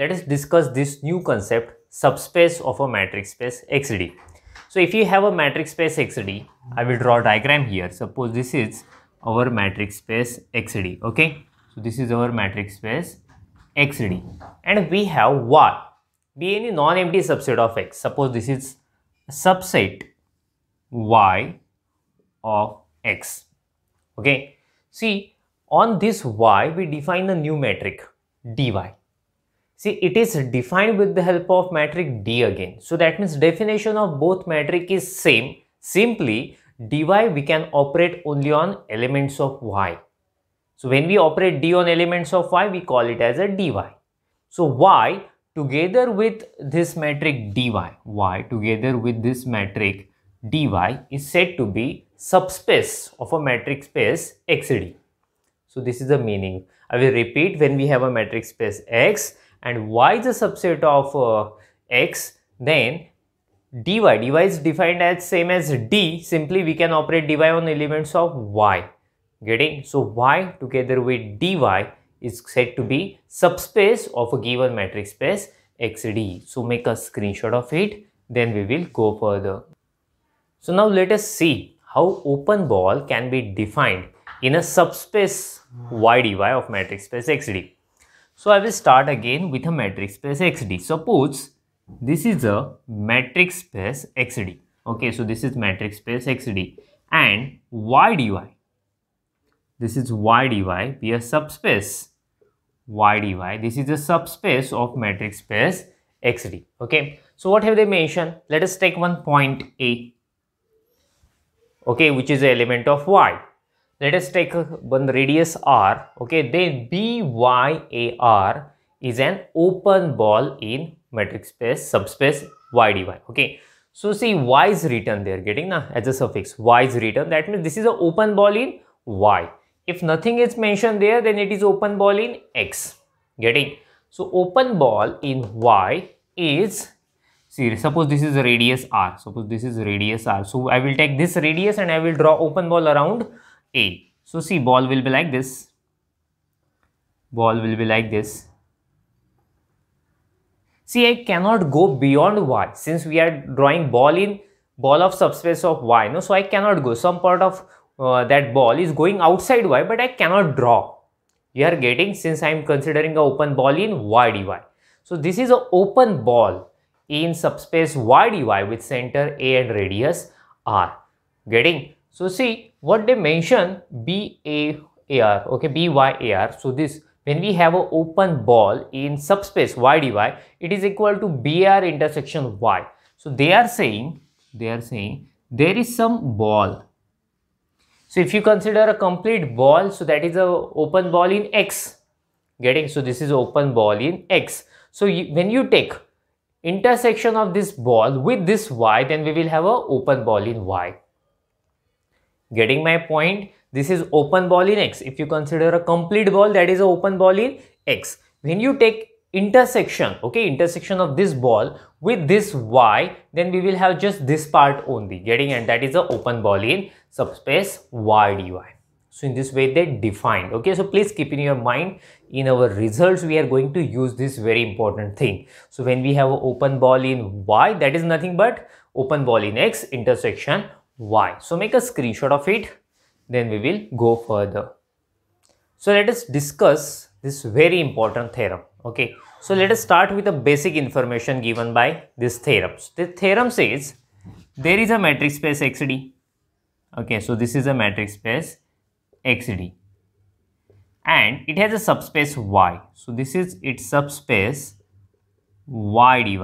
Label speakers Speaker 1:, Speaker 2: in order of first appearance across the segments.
Speaker 1: let us discuss this new concept subspace of a matrix space XD. So if you have a matrix space XD, I will draw a diagram here. Suppose this is our matrix space XD, okay? So this is our matrix space XD and we have Y, be any non-empty subset of X. Suppose this is subset Y of X, okay? See, on this Y, we define a new metric dy See, it is defined with the help of metric D again. So that means definition of both metric is same. Simply, dy we can operate only on elements of y. So when we operate d on elements of y, we call it as a dy. So y together with this metric dy, y together with this metric dy is said to be subspace of a metric space xd. So this is the meaning. I will repeat when we have a metric space x, and y is a subset of uh, x, then dy, dy is defined as same as d, simply we can operate dy on elements of y, getting? So y together with dy is said to be subspace of a given matrix space xd. So make a screenshot of it, then we will go further. So now let us see how open ball can be defined in a subspace Ydy of matrix space xd. So I will start again with a matrix space XD. Suppose this is a matrix space XD. Okay, so this is matrix space XD and Y dy. This is Y dy be a subspace Y dy. This is a subspace of matrix space XD. Okay, so what have they mentioned? Let us take one point A. Okay, which is the element of Y let us take one radius r okay then byar is an open ball in matrix space subspace y dy okay so see y is written there getting na as a suffix y is written that means this is an open ball in y if nothing is mentioned there then it is open ball in x getting so open ball in y is see suppose this is a radius r suppose this is radius r so i will take this radius and i will draw open ball around a. So see ball will be like this. Ball will be like this. See I cannot go beyond Y since we are drawing ball in ball of subspace of Y. No, so I cannot go. Some part of uh, that ball is going outside Y but I cannot draw. You are getting since I am considering a open ball in YdY. So this is an open ball in subspace YdY with center A and radius R. Getting? So see what they mention BAR, okay, BYAR. So this, when we have an open ball in subspace YDY, it is equal to BR intersection Y. So they are saying, they are saying there is some ball. So if you consider a complete ball, so that is a open ball in X, getting, so this is open ball in X. So you, when you take intersection of this ball with this Y, then we will have a open ball in Y. Getting my point? This is open ball in X. If you consider a complete ball, that is an open ball in X. When you take intersection, okay, intersection of this ball with this Y, then we will have just this part only. Getting and that is an open ball in subspace Y dy. So in this way they defined. Okay, so please keep in your mind in our results we are going to use this very important thing. So when we have an open ball in y that is nothing but open ball in x intersection y. So make a screenshot of it, then we will go further. So let us discuss this very important theorem. Okay, so let us start with the basic information given by this theorem. The theorem says there is a matrix space XD. Okay, so this is a matrix space XD and it has a subspace Y. So this is its subspace Y dy.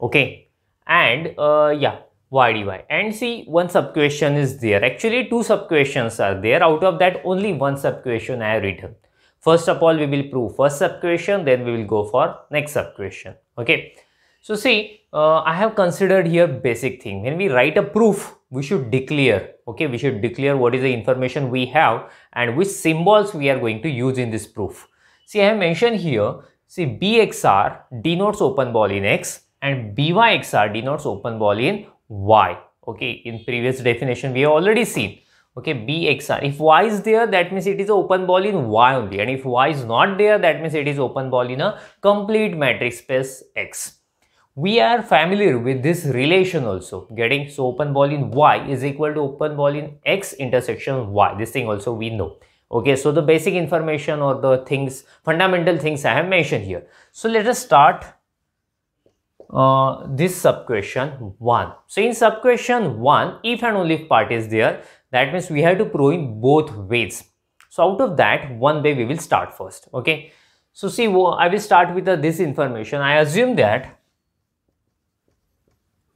Speaker 1: Okay, and uh, yeah, y dy and see one subquestion is there actually two subquestions are there out of that only one subquestion I have written first of all we will prove first subquestion then we will go for next subquestion okay so see uh, I have considered here basic thing when we write a proof we should declare okay we should declare what is the information we have and which symbols we are going to use in this proof see I have mentioned here see bxr denotes open ball in x and byxr denotes open ball in y okay in previous definition we have already seen okay bxr if y is there that means it is open ball in y only and if y is not there that means it is open ball in a complete matrix space x we are familiar with this relation also getting so open ball in y is equal to open ball in x intersection y this thing also we know okay so the basic information or the things fundamental things i have mentioned here so let us start this uh, this subquestion 1. So in subquestion 1, if and only if part is there, that means we have to prove in both ways. So out of that, one way we will start first. Okay. So see, I will start with uh, this information. I assume that,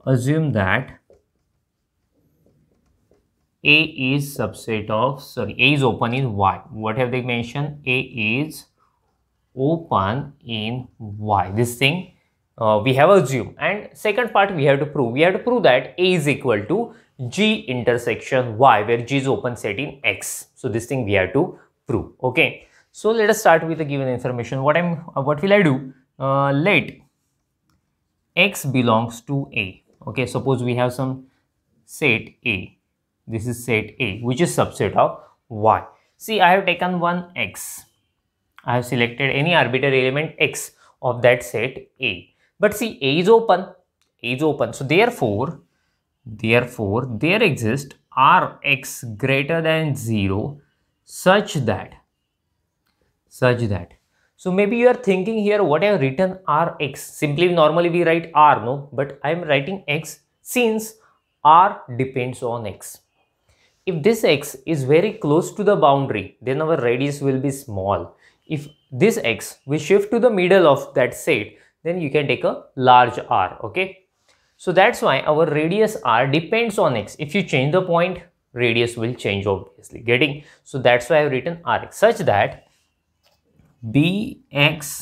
Speaker 1: assume that A is subset of, sorry, A is open in Y. What have they mentioned? A is open in Y. This thing uh, we have assumed and second part we have to prove we have to prove that a is equal to g intersection y where g is open set in x so this thing we have to prove okay so let us start with the given information what i'm uh, what will i do uh, let x belongs to a okay suppose we have some set a this is set a which is subset of y see i have taken one x i have selected any arbitrary element x of that set a but see, A is open, A is open. So therefore, therefore, there exists Rx greater than 0 such that, such that. So maybe you are thinking here what I have written Rx. Simply normally we write R, no? But I am writing X since R depends on X. If this X is very close to the boundary, then our radius will be small. If this X we shift to the middle of that set, then you can take a large R. Okay. So that's why our radius R depends on X. If you change the point, radius will change obviously getting. So that's why I've written Rx such that Bx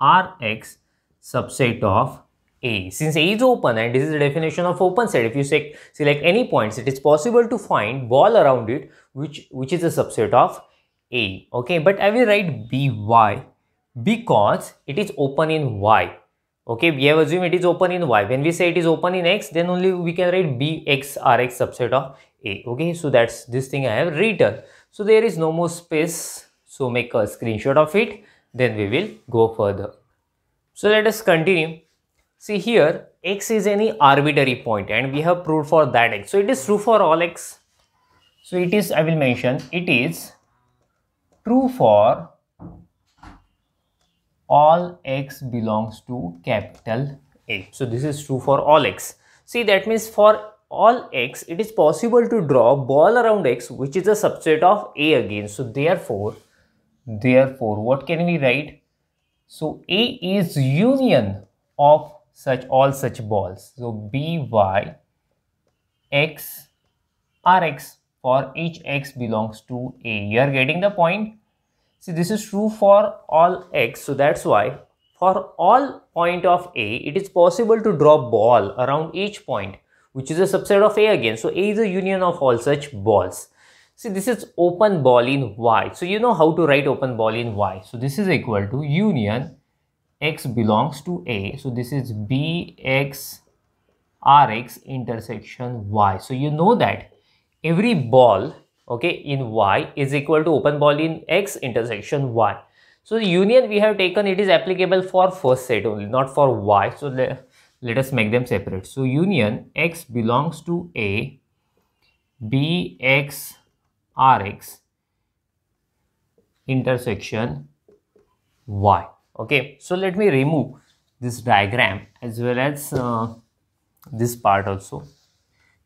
Speaker 1: Rx subset of A. Since A is open and this is the definition of open set, if you say, select any points, it is possible to find ball around it which, which is a subset of A. Okay, but I will write By because it is open in Y. Okay, we have assumed it is open in Y. When we say it is open in X, then only we can write BX RX subset of A. Okay, so that's this thing I have written. So there is no more space. So make a screenshot of it. Then we will go further. So let us continue. See here, X is any arbitrary point and we have proved for that X. So it is true for all X. So it is, I will mention, it is true for all x belongs to capital A. So this is true for all x. See that means for all x it is possible to draw ball around x which is a subset of A again. So therefore, therefore what can we write? So A is union of such all such balls. So B y x r x Rx for each x belongs to A. You are getting the point? See, this is true for all x. So that's why for all point of A, it is possible to draw ball around each point, which is a subset of A again. So A is a union of all such balls. See, this is open ball in Y. So you know how to write open ball in Y. So this is equal to union x belongs to A. So this is BX Rx intersection Y. So you know that every ball okay in y is equal to open ball in x intersection y so the union we have taken it is applicable for first set only not for y so let let us make them separate so union x belongs to a b x r x intersection y okay so let me remove this diagram as well as uh, this part also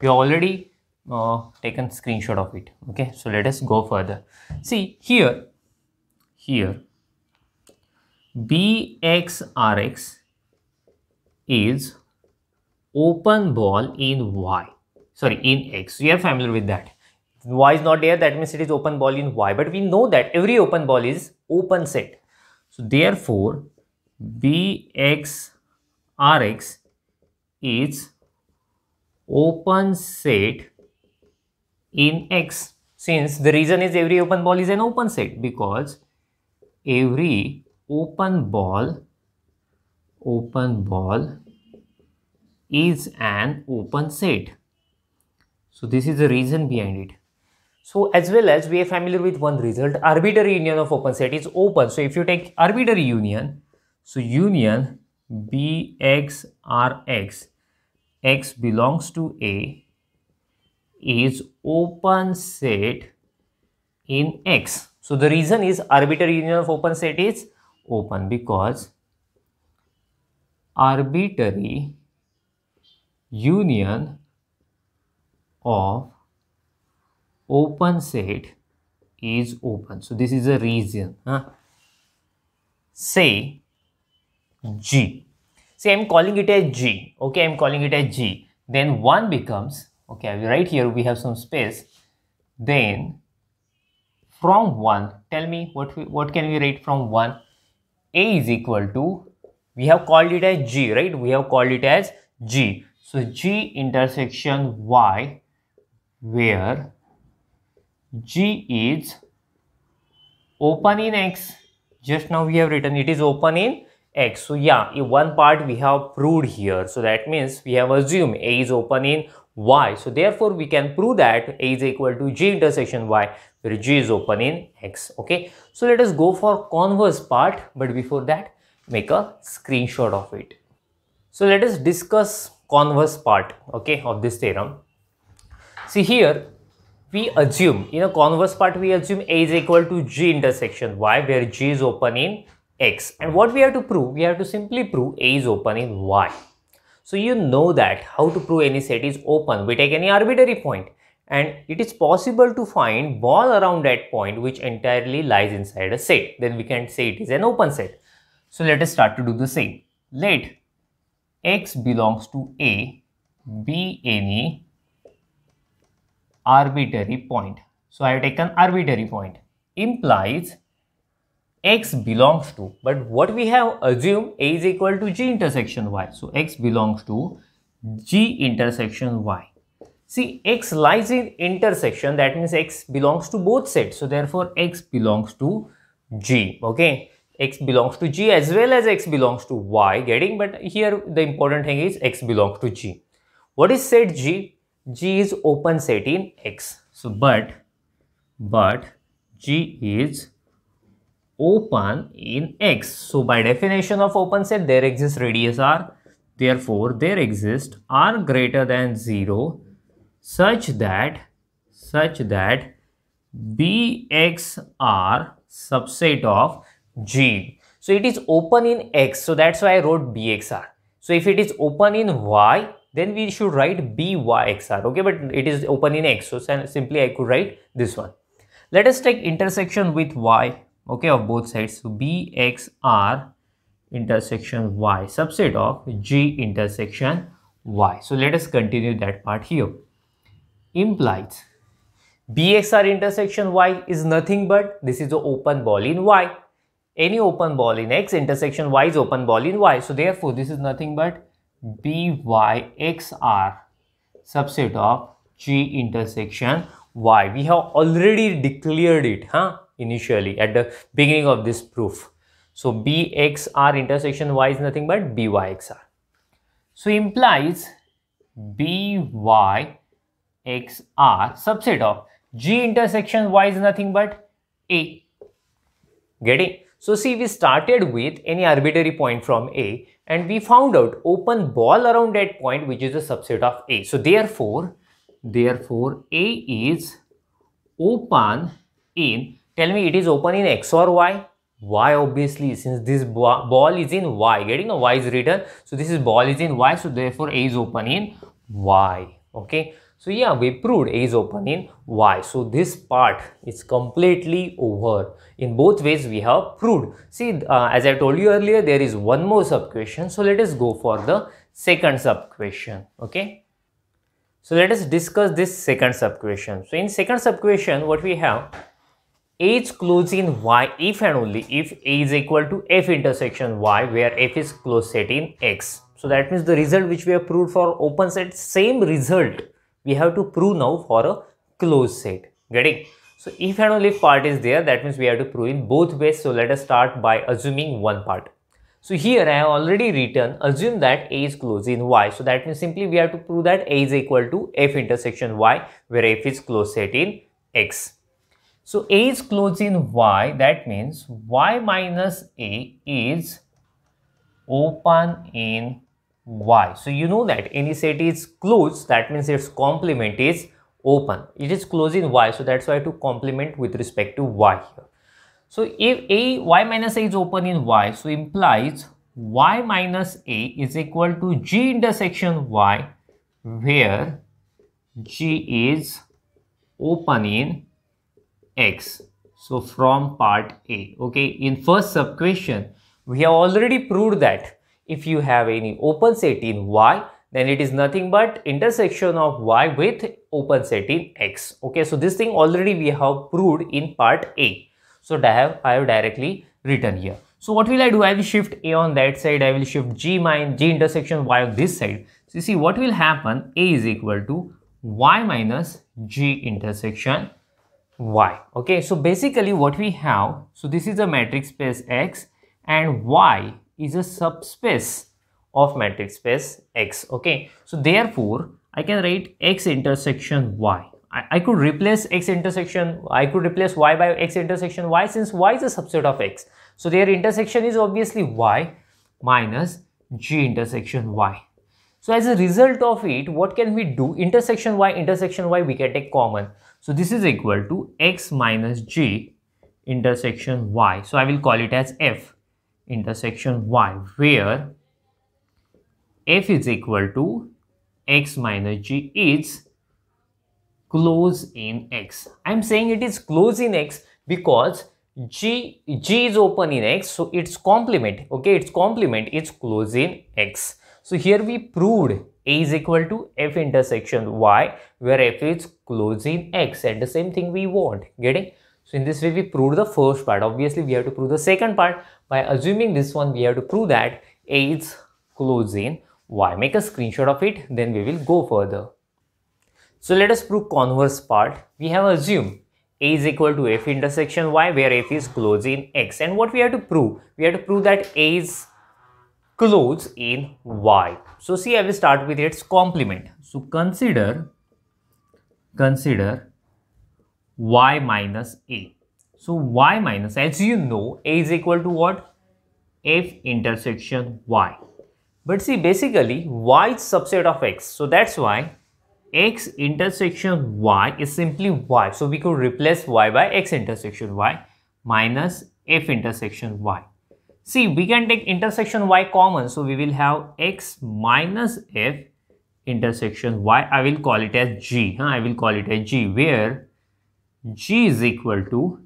Speaker 1: we already uh, taken screenshot of it okay so let us go further see here here bxrx is open ball in y sorry in x we are familiar with that y is not there that means it is open ball in y but we know that every open ball is open set so therefore bxrx is open set in X since the reason is every open ball is an open set because every open ball open ball is an open set. So this is the reason behind it. So as well as we are familiar with one result, arbitrary union of open set is open. So if you take arbitrary union, so union rx X belongs to A is open set in X. So the reason is arbitrary union of open set is open because arbitrary union of open set is open. So this is a reason. Huh? Say G. Say I'm calling it as G. Okay, I'm calling it as G. Then 1 becomes okay right here we have some space then from 1 tell me what we, what can we write from 1 a is equal to we have called it as g right we have called it as g so g intersection y where g is open in x just now we have written it is open in x. So yeah, in one part we have proved here. So that means we have assumed A is open in y. So therefore we can prove that A is equal to g intersection y where g is open in x. Okay. So let us go for converse part but before that make a screenshot of it. So let us discuss converse part okay of this theorem. See here we assume in a converse part we assume A is equal to g intersection y where g is open in x and what we have to prove we have to simply prove a is open in y so you know that how to prove any set is open we take any arbitrary point and it is possible to find ball around that point which entirely lies inside a set then we can say it is an open set so let us start to do the same let x belongs to a be any arbitrary point so i have taken arbitrary point implies x belongs to but what we have assumed a is equal to g intersection y so x belongs to g intersection y see x lies in intersection that means x belongs to both sets so therefore x belongs to g okay x belongs to g as well as x belongs to y getting but here the important thing is x belongs to g what is set g g is open set in x so but but g is open in X. So by definition of open set, there exists radius R. Therefore, there exists R greater than 0 such that such that BXR subset of G. So it is open in X. So that's why I wrote BXR. So if it is open in Y, then we should write BYXR. Okay, but it is open in X. So simply I could write this one. Let us take intersection with Y okay of both sides so bxr intersection y subset of g intersection y so let us continue that part here implies bxr intersection y is nothing but this is the open ball in y any open ball in x intersection y is open ball in y so therefore this is nothing but byxr subset of g intersection y we have already declared it huh initially at the beginning of this proof. So bxr intersection y is nothing but byxr. So implies byxr subset of g intersection y is nothing but a. Getting? So see we started with any arbitrary point from a and we found out open ball around that point which is a subset of a. So therefore, therefore a is open in Tell me it is open in X or Y? Y obviously since this ball is in Y. Getting a Y is written. So this is ball is in Y. So therefore A is open in Y. Okay. So yeah, we proved A is open in Y. So this part is completely over. In both ways, we have proved. See, uh, as I told you earlier, there is one more sub question. So let us go for the second sub question. Okay. So let us discuss this second sub question. So in second sub question, what we have H closed in Y if and only if A is equal to F intersection Y where F is closed set in X. So that means the result which we have proved for open set, same result we have to prove now for a closed set. Getting? So if and only if part is there, that means we have to prove in both ways. So let us start by assuming one part. So here I have already written, assume that A is closed in Y. So that means simply we have to prove that A is equal to F intersection Y where F is closed set in X. So A is closed in Y, that means Y minus A is open in Y. So you know that any set is closed, that means its complement is open. It is closed in Y, so that's why to complement with respect to Y here. So if A, Y minus A is open in Y, so implies Y minus A is equal to G intersection Y where G is open in x. So from part A. Okay, in first sub-question, we have already proved that if you have any open set in y, then it is nothing but intersection of y with open set in x. Okay, so this thing already we have proved in part A. So I have, I have directly written here. So what will I do? I will shift A on that side. I will shift G minus G intersection Y on this side. So you see what will happen? A is equal to Y minus G intersection y okay so basically what we have so this is a matrix space x and y is a subspace of matrix space x okay so therefore i can write x intersection Y. I could replace x intersection i could replace y by x intersection y since y is a subset of x so their intersection is obviously y minus g intersection y so as a result of it, what can we do? Intersection y, intersection y, we can take common. So this is equal to x minus j intersection y. So I will call it as f intersection y, where f is equal to x minus g. is close in x. I am saying it is close in x because g, g is open in x, so its complement, okay, its complement is close in x. So here we proved A is equal to F intersection Y where F is closing X and the same thing we want, getting? So in this way we proved the first part. Obviously we have to prove the second part. By assuming this one we have to prove that A is closing Y. Make a screenshot of it then we will go further. So let us prove converse part. We have assumed a is equal to f intersection y where f is closing x and what we have to prove we have to prove that a is clothes in Y. So see, I will start with its complement. So consider, consider Y minus A. So Y minus, as you know, A is equal to what? F intersection Y. But see, basically, Y is subset of X. So that's why X intersection Y is simply Y. So we could replace Y by X intersection Y minus F intersection Y. See, we can take intersection y common. So, we will have x minus f intersection y. I will call it as g. Huh? I will call it as g where g is equal to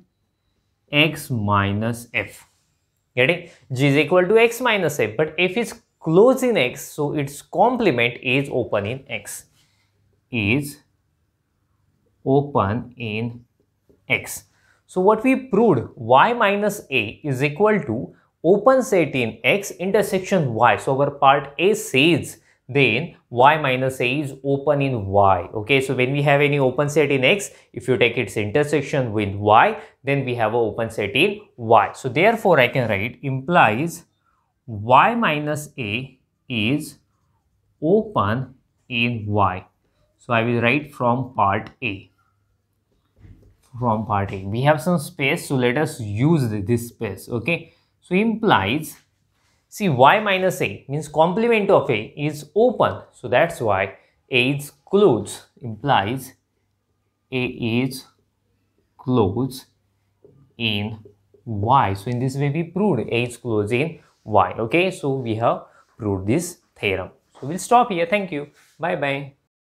Speaker 1: x minus f. Get it? g is equal to x minus f. But f is closed in x. So, its complement is open in x. Is open in x. So, what we proved y minus a is equal to open set in x intersection y. So our part A says then y minus a is open in y okay so when we have any open set in x if you take its intersection with y then we have an open set in y so therefore i can write implies y minus a is open in y so i will write from part a from part a we have some space so let us use this space okay so implies, see y minus a means complement of a is open. So that's why a is closed implies a is closed in y. So in this way we proved a is closed in y. Okay, so we have proved this theorem. So we'll stop here. Thank you. Bye-bye.